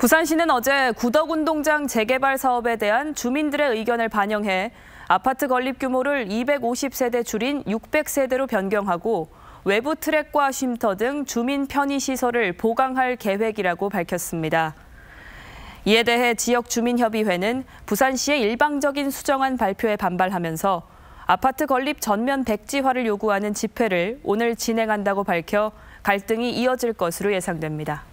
부산시는 어제 구덕운동장 재개발 사업에 대한 주민들의 의견을 반영해 아파트 건립 규모를 250세대 줄인 600세대로 변경하고 외부 트랙과 쉼터 등 주민 편의 시설을 보강할 계획이라고 밝혔습니다. 이에 대해 지역 주민협의회는 부산시의 일방적인 수정안 발표에 반발하면서 아파트 건립 전면 백지화를 요구하는 집회를 오늘 진행한다고 밝혀 갈등이 이어질 것으로 예상됩니다.